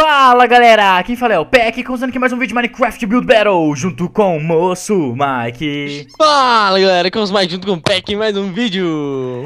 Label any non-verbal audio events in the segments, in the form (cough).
Fala galera, aqui fala é o Peck, começando aqui mais um vídeo de Minecraft Build Battle, junto com o moço Mike. Fala galera, estamos mais junto com o Peck em mais um vídeo.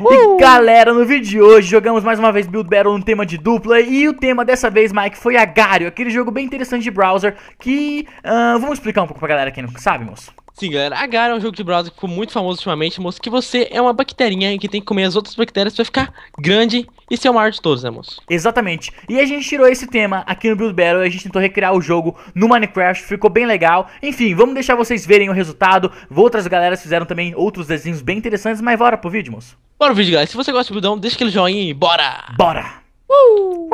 Uh! E galera, no vídeo de hoje jogamos mais uma vez Build Battle, no tema de dupla, e o tema dessa vez, Mike, foi Agario, aquele jogo bem interessante de browser que... Uh, vamos explicar um pouco pra galera que não sabe, moço. Sim, galera, agar é um jogo de browser que ficou muito famoso ultimamente, moço, que você é uma bacterinha e que tem que comer as outras bactérias pra ficar grande e ser o maior de todos, né, moço? Exatamente. E a gente tirou esse tema aqui no Build Battle, a gente tentou recriar o jogo no Minecraft, ficou bem legal. Enfim, vamos deixar vocês verem o resultado. Outras galeras fizeram também outros desenhos bem interessantes, mas bora pro vídeo, moço. Bora pro vídeo, galera. Se você gosta do buildão, deixa aquele joinha e bora! Bora! Uh!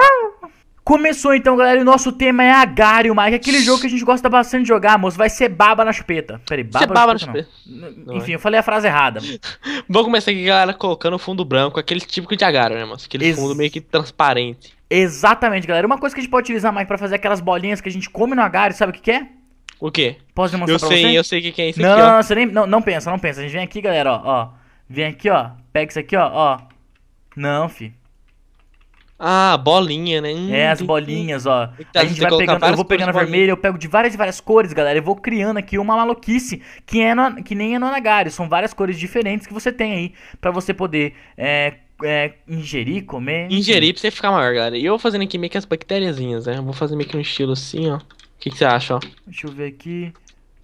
Começou então, galera, e o nosso tema é Agário, Mike. Aquele jogo que a gente gosta bastante de jogar, moço. Vai ser baba na chupeta. Peraí, baba, baba na chupeta. Na chupeta. Enfim, eu falei a frase errada. (laughs) Vamos começar aqui, galera, colocando o fundo branco, aquele típico de Agário, né, moço? Aquele Ex fundo meio que transparente. Exatamente, galera. Uma coisa que a gente pode utilizar, Mike, pra fazer aquelas bolinhas que a gente come no Agário, sabe o que, que é? O quê? Posso demonstrar eu pra sei, você? Eu sei o que, é isso não, aqui, ó. Não, você nem, não, não pensa, não pensa. A gente vem aqui, galera, ó, ó. Vem aqui, ó. Pega isso aqui, ó, ó. Não, fi. Ah, bolinha, né? Hum, é, as bolinhas, ó. a gente vai pegando, eu vou pegando a vermelha, eu pego de várias e várias cores, galera. Eu vou criando aqui uma maluquice que, é no, que nem é no São várias cores diferentes que você tem aí para você poder é, é, ingerir, comer. Ingerir pra você ficar maior, galera. E eu vou fazendo aqui meio que as bactériazinhas, né? Eu vou fazer meio que um estilo assim, ó. O que, que você acha, ó? Deixa eu ver aqui.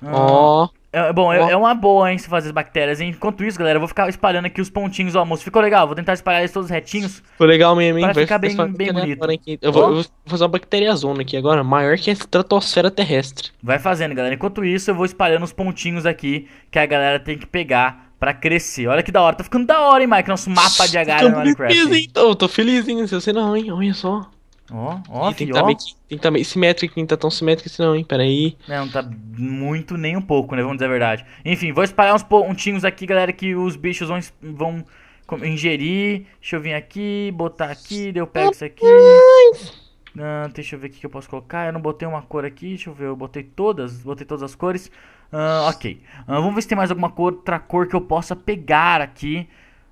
Ó. Oh. É, bom, oh. é, uma boa, hein, se fazer as bactérias. Hein? Enquanto isso, galera, eu vou ficar espalhando aqui os pontinhos do almoço. Ficou legal? Vou tentar espalhar eles todos retinhos. Ficou legal mesmo, hein? Pra ficar bem, bem né? bonito. Eu vou, eu, vou, fazer uma bacteriazona aqui agora, maior que a estratosfera terrestre. Vai fazendo, galera. Enquanto isso, eu vou espalhando os pontinhos aqui que a galera tem que pegar pra crescer. Olha que da hora. Tá ficando da hora, hein, Mike? Nosso mapa de agarra no Minecraft. Feliz, então, hein? Tô, tô feliz, hein? Se sei não, hein? Olha só. Ó, ó, tem, ó. tem que tá meio simétrico, não tá tão simétrico assim não, hein? pera aí Não, tá muito nem um pouco, né? Vamos dizer a verdade. Enfim, vou espalhar uns pontinhos aqui, galera, que os bichos vão, vão ingerir. Deixa eu vir aqui, botar aqui, deu pego isso aqui. Ah, deixa eu ver o que eu posso colocar. Eu não botei uma cor aqui, deixa eu ver. Eu botei todas, botei todas as cores. Ah, ok. Ah, vamos ver se tem mais alguma cor, outra cor que eu possa pegar aqui.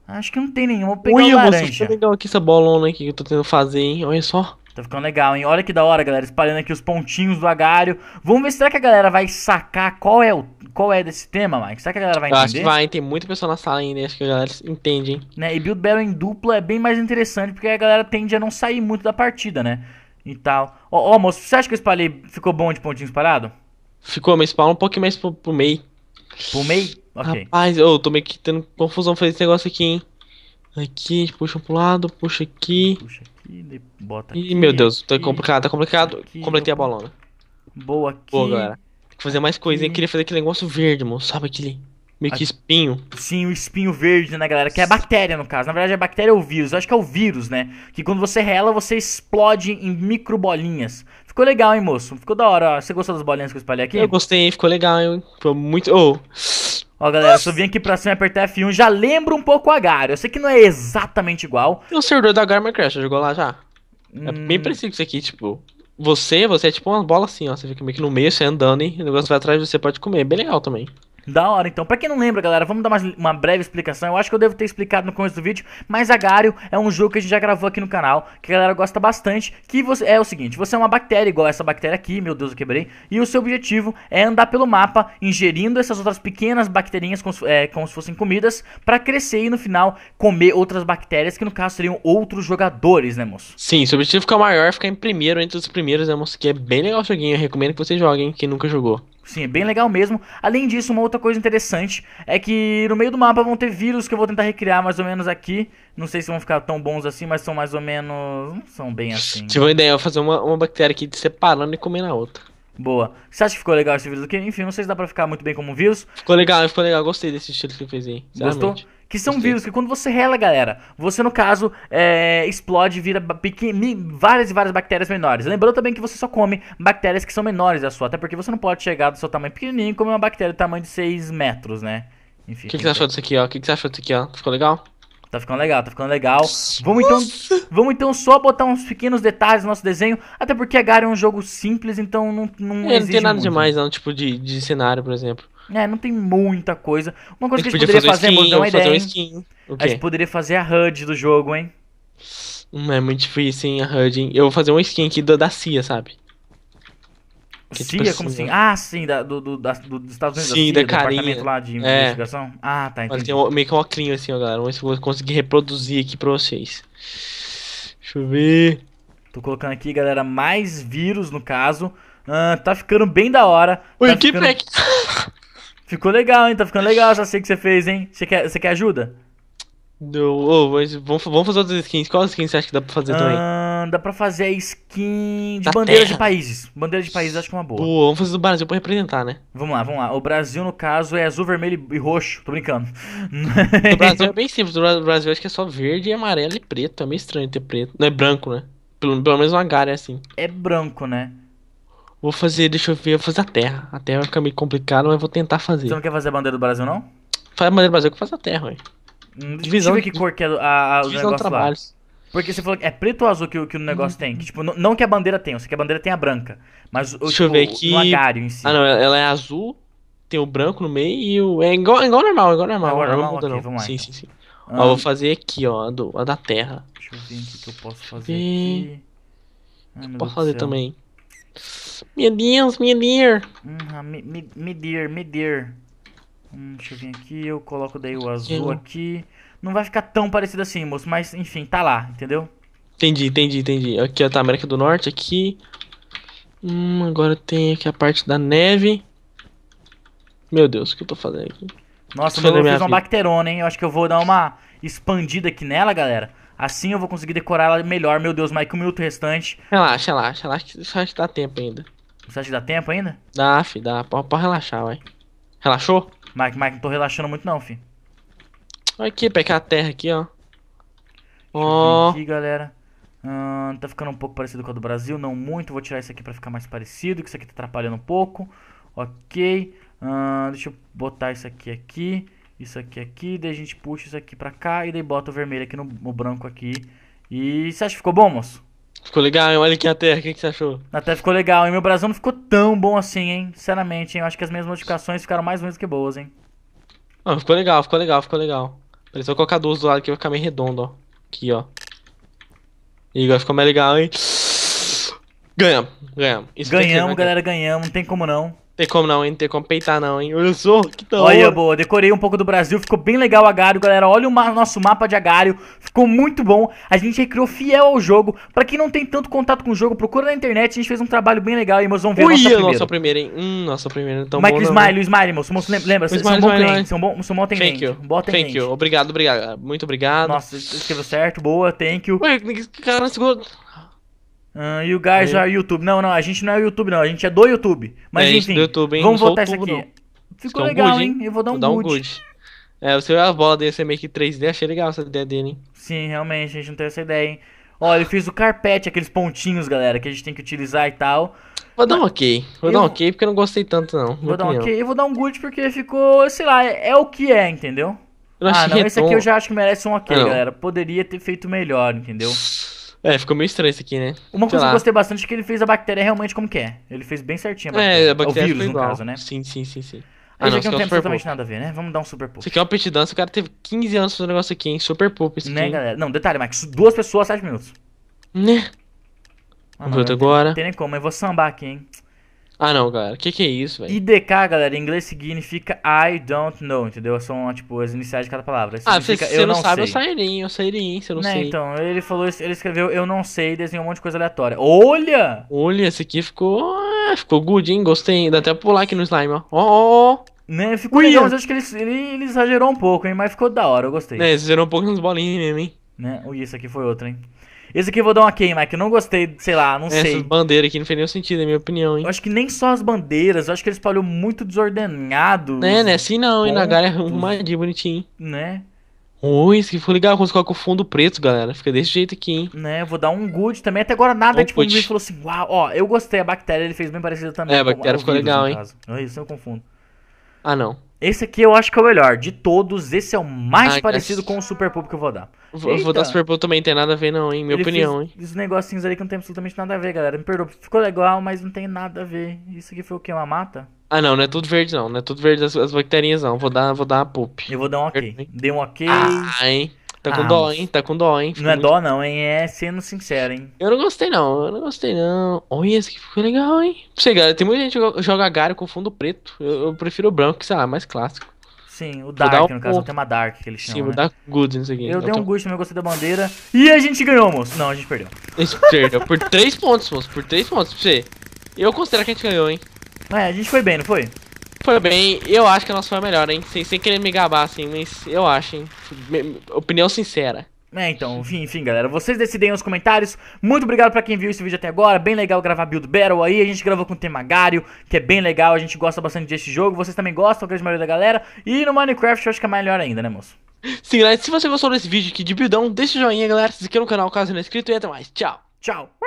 Acho que não tem nenhuma. Vou pegar Ui, o laranja. Ui, eu vou aqui essa bolona aqui que eu tô tentando fazer, hein? Olha só. Tá ficando legal, hein? Olha que da hora, galera, espalhando aqui os pontinhos do agário. Vamos ver, será que a galera vai sacar qual é o qual é desse tema, Mike? Será que a galera vai entender? Eu acho que vai, tem muita pessoa na sala ainda, acho que a galera entende, hein? Né? E Build Battle em dupla é bem mais interessante, porque a galera tende a não sair muito da partida, né? E tal. Ó, ó moço, você acha que eu espalhei, ficou bom de pontinho espalhado? Ficou, mas espalha um pouquinho mais pro, pro meio. Pro meio? Ok. Rapaz, eu tô meio que tendo confusão fazer esse negócio aqui, hein? Aqui, puxa pro lado, puxa aqui. Puxa aqui aqui, bota aqui. Ih, meu Deus, tá complicado, tá complicado. Aqui, Completei a bolona. Né? Boa aqui. Boa, galera. Tem que fazer mais coisinha. Eu queria fazer aquele negócio verde, mano. Sabe aquele meio que espinho? Sim, o espinho verde, né, galera? Que é a bactéria, no caso. Na verdade, a é bactéria ou é o vírus. Eu acho que é o vírus, né? Que quando você rela, você explode em microbolinhas. Ficou legal, hein, moço? Ficou da hora. Você gostou das bolinhas que eu espalhei aqui? Eu gostei, ficou legal, hein? Foi muito. Oh. Ó, galera, se eu vim aqui pra cima e apertar F1, já lembra um pouco a Gar. Eu sei que não é exatamente igual. E é o servidor da Gar Minecraft, jogou lá já? É hum... É bem parecido com isso aqui, tipo. Você, você é tipo uma bola assim, ó. Você fica meio que no meio, você andando, e o negócio vai atrás, você pode comer. É bem legal também. Da hora, então. Pra quem não lembra, galera, vamos dar uma, uma, breve explicação. Eu acho que eu devo ter explicado no começo do vídeo, mas Agario é um jogo que a gente já gravou aqui no canal, que a galera gosta bastante, que você, é o seguinte, você é uma bactéria igual essa bactéria aqui, meu Deus, eu quebrei, e o seu objetivo é andar pelo mapa, ingerindo essas outras pequenas bacterinhas como, é, como se fossem comidas, pra crescer e no final comer outras bactérias, que no caso seriam outros jogadores, né, moço? Sim, seu objetivo ficar maior, ficar em primeiro, entre os primeiros, né, moço, que é bem legal o joguinho, eu recomendo que vocês joguem, quem nunca jogou. Sim, é bem legal mesmo. Além disso, uma outra coisa interessante é que no meio do mapa vão ter vírus que eu vou tentar recriar mais ou menos aqui. Não sei se vão ficar tão bons assim, mas são mais ou menos. Não são bem assim. Tive uma ideia, eu vou fazer uma, uma bactéria aqui de separando e comendo a outra. Boa. Você acha que ficou legal esse vírus aqui? Enfim, não sei se dá pra ficar muito bem como vírus. Ficou legal, ficou legal. Gostei desse estilo que você fez aí. Gostou? Que são Gostei. vírus que quando você rela, galera, você no caso é, explode vira várias e várias bactérias menores. Lembrando também que você só come bactérias que são menores da sua, até porque você não pode chegar do seu tamanho pequenininho e comer uma bactéria do tamanho de 6 metros, né? Enfim. O que, que, você achou disso aqui, ó? O que, que você achou disso aqui, ó? Ficou legal? Tá ficando legal, tá ficando legal. Vamos Nossa. então, vamos então só botar uns pequenos detalhes no nosso desenho, até porque a Gary é um jogo simples, então não, não é, exige não tem nada muito. demais, não, tipo de, de cenário, por exemplo. É, não tem muita coisa. Uma coisa que a gente poderia fazer, fazer skin, dar uma ideia. Um skin. A gente poderia fazer a HUD do jogo, hein? Hum, é muito difícil, hein, a HUD. Hein? Eu vou fazer um skin aqui da, da CIA, sabe? Que, tipo CIA, tipo, como assim? assim? Ah, sim, da, do, do, da, do, dos Estados Unidos. Sim, da, CIA, da carinha. lá de é. investigação. Ah, tá, entendi. tem um, meio que um oclinho assim, ó, galera. Vamos ver se eu vou conseguir reproduzir aqui pra vocês. Deixa eu ver. Tô colocando aqui, galera, mais vírus no caso. Ah, tá ficando bem da hora. Oi, tá que ficando... Ficou legal, hein? Tá ficando legal essa sei que você fez, hein? Você quer, você quer ajuda? Do, oh, mas vamos, vamos fazer outras skins. Qual skins você acha que dá pra fazer também? Ah, dá pra fazer a skin de da bandeira terra. de países. Bandeira de países acho que é uma boa. Pô, vamos fazer do Brasil pra representar, né? Vamos lá, vamos lá. O Brasil, no caso, é azul, vermelho e roxo. Tô brincando. O Brasil (laughs) é bem simples. O Brasil acho que é só verde, amarelo e preto. É meio estranho ter preto. Não é branco, né? Pelo, pelo menos uma gara é assim. É branco, né? Vou fazer, deixa eu ver, vou fazer a terra. A terra vai ficar meio complicado, mas vou tentar fazer. Você não quer fazer a bandeira do Brasil, não? Faz a bandeira do Brasil que eu faço a terra, ué. Divisão. Hum, deixa eu ver que cor que é a, a, o trabalhos. lá. Porque você falou que é preto ou azul que, que o negócio tem. Que, tipo, não, que a bandeira tenha, você que a bandeira tenha branca. Mas o, Deixa tipo, eu ver aqui. si. Ah, não, ela é azul, tem o branco no meio e o. É igual, igual é normal, igual normal. É igual normal, é okay, não. Vamos lá, sim, então. sim, sim, ah, Ó, vou fazer aqui, ó, a, do, a da terra. Deixa eu ver o que eu posso fazer aqui. Ai, eu posso fazer também. Meu Deus, Uhum, me, me, me dear, me dear. Hum, deixa eu vir aqui, eu coloco daí o azul aqui. Não vai ficar tão parecido assim, moço, mas enfim, tá lá, entendeu? Entendi, entendi, entendi. Aqui ó, tá América do Norte, aqui. Hum, agora tem aqui a parte da neve. Meu Deus, o que eu tô fazendo aqui? Nossa, eu fiz uma bacterona, hein? Eu acho que eu vou dar uma expandida aqui nela, galera. Assim eu vou conseguir decorar ela melhor. Meu Deus, Mike, um minuto restante. Relaxa, relaxa, relaxa. Só acho que dá tempo ainda. Você acha que dá tempo ainda? Dá, fi, dá. Pode, relaxar, vai. Relaxou? Mike, Mike, não tô relaxando muito não, fi. Olha aqui, pegar a terra aqui, ó. Ó. Oh. aqui, galera. Hum, tá ficando um pouco parecido com a do Brasil, não muito. Vou tirar isso aqui pra ficar mais parecido, que isso aqui tá atrapalhando um pouco. Ok. Hum, deixa eu botar isso aqui aqui isso aqui aqui, daí a gente puxa isso aqui pra cá e daí bota o vermelho aqui no, no branco aqui. E você acha que ficou bom, moço? Ficou legal, hein? Olha aqui na terra, o que, você achou? Na terra ficou legal, hein? Meu brasão não ficou tão bom assim, hein? Sinceramente, hein? Eu acho que as minhas modificações ficaram mais ruins que boas, hein? Ah, ficou legal, ficou legal, ficou legal. Pareceu colocar duas do lado aqui, vai ficar meio redondo, ó. Aqui, ó. E agora ficou mais legal, hein? Ganhamos, ganhamos. Isso ganhamos, né? galera, ganhamos, não tem como não. Tem como não, hein? Tem como peitar não, hein? Eu sou, que tal? Tá Olha, boa, decorei um pouco do Brasil, ficou bem legal o Agário, galera. Olha o ma nosso mapa de Agário, ficou muito bom. A gente recriou fiel ao jogo. Pra quem não tem tanto contato com o jogo, procura na internet, a gente fez um trabalho bem legal e mas vamos ver Ui, a nossa primeira. nossa primeira, hein? Hum, nossa primeira, então é bom, o né, Smile, o Smile, moço, moço lembra, vocês são bom cliente, são bom, são bom thank You. thank you, obrigado, obrigado, muito obrigado. Nossa, escreveu certo, boa, thank you. Ué, cara, segura... Ah, e o guys é YouTube. Não, não, a gente não é o YouTube, não. A gente é do YouTube. Mas é, enfim, YouTube, vamos votar isso aqui. Não. Ficou Estou legal, good, hein? Eu vou dar vou um dar good. Um good. É, você viu é a bola dele ser meio que 3D, achei legal essa ideia dele, hein? Sim, realmente, a gente não tem essa ideia, hein? Ó, ele fez o carpete, aqueles pontinhos, galera, que a gente tem que utilizar e tal. Vou dar um ok. Vou eu... dar um ok porque eu não gostei tanto, não. Vou dar um ok. Eu vou dar um good porque ficou, sei lá, é, é o que é, entendeu? ah, não, é esse aqui eu já acho que merece um ok, ah, não. galera. Poderia ter feito melhor, entendeu? É, ficou meio estranho isso aqui, né? Uma coisa que eu gostei bastante é que ele fez a bactéria realmente como que é. Ele fez bem certinho a é, bactéria. É, a bactéria o vírus, no caso, né? Sim, sim, sim, sim. ah, não, aqui não é tem absolutamente nada a ver, né? Vamos dar um super pop. Isso aqui é uma petidança, o cara teve 15 anos fazendo negócio aqui, hein? Super pop. isso né, aqui. Né, galera? Não, detalhe, Max, duas pessoas, 7 minutos. Né? Ah, não, agora. Não tem, tem nem como, eu vou sambar aqui, hein? Ah, não, galera. O que, que é isso, velho? IDK, galera, em inglês significa I don't know, entendeu? São, tipo, as iniciais de cada palavra. Isso ah, se você não, não sabe, é sei. eu sairinho, eu sairinho, se eu não né, sei. Então, ele falou, ele escreveu eu não sei e desenhou um monte de coisa aleatória. Olha! Olha, esse aqui ficou. Ah, ficou good, hein? Gostei. Dá até pra pular aqui no slime, ó. Ó, ó. Né, ficou Ui, legal, mas acho que ele, ele, ele, exagerou um pouco, hein? Mas ficou da hora, eu gostei. É, exagerou um pouco nas bolinhas mesmo, hein? Né? Ui, isso aqui foi outro, hein? Esse aqui eu vou dar uma queima, que eu não gostei, sei lá, não Essas sei. Essas bandeiras aqui não fez nenhum sentido, na minha opinião, hein? Eu acho que nem só as bandeiras, eu acho que eles espalhou muito desordenado. Né, né? Assim não, hein? Na galera é arrumadinho, bonitinho. Né? Ruim, se foi ligar, quando coloca o fundo preto, galera. Fica desse jeito aqui, hein? Né, vou dar um good também. Até agora nada, um tipo, o o falou assim, uau, ó, eu gostei, a bactéria ele fez bem parecido também. É, a bactéria ficou vírus, legal, hein? Caso. É isso eu confundo. Ah, não. Esse aqui eu acho que é o melhor. De todos, esse é o mais parecido com o Super Bowl que eu vou dar. Eu vou dar Super Bowl também, não tem nada a ver, não, hein? Minha Ele opinião, hein? Esses negocinhos ali que não tem absolutamente nada a ver, galera. Me perdoa. Ficou legal, mas não tem nada a ver. Isso aqui foi o quê? Uma mata? Ah, não, não é tudo verde, não. Não é tudo verde as, as bacterinhas, não. Vou dar, vou dar uma poop. Eu vou dar um ok. Dei um ok. Ah, hein? Tá com ah, dó, hein? Tá com dó, hein? não é dó, não, hein? É sendo sincero, hein? Eu não gostei, não. Eu não gostei, não. Olha, esse aqui ficou legal, hein? Não sei, galera. Tem muita gente que joga gary com fundo preto. Eu, eu prefiro o branco, que sei lá, mais clássico. Sim, o Dark, um... no caso, o tema Dark que eles chamam. Sim, o né? Dark Good, não sei o Eu dei um gosto no eu gostei da bandeira. E a gente ganhou, moço. Não, a gente perdeu. A gente perdeu. Por 3 pontos, moço. Por 3 pontos pra você. Eu considero que a gente ganhou, hein? É, a gente foi bem, não foi? Foi bem, eu acho que a nossa foi a melhor, hein? Sem, sem querer me gabar, assim, mas eu acho, hein? Opinião sincera. É, então, enfim, enfim, galera, vocês decidem nos comentários. Muito obrigado para quem viu esse vídeo até agora. Bem legal gravar Build Battle aí. A gente gravou com o Temagário, que é bem legal. A gente gosta bastante desse jogo. Vocês também gostam, a grande maioria da galera. E no Minecraft eu acho que é melhor ainda, né, moço? Sim, galera, se você gostou desse vídeo aqui de buildão, deixa o joinha, galera. Se inscreva no canal caso não é inscrito e até mais. Tchau. Tchau.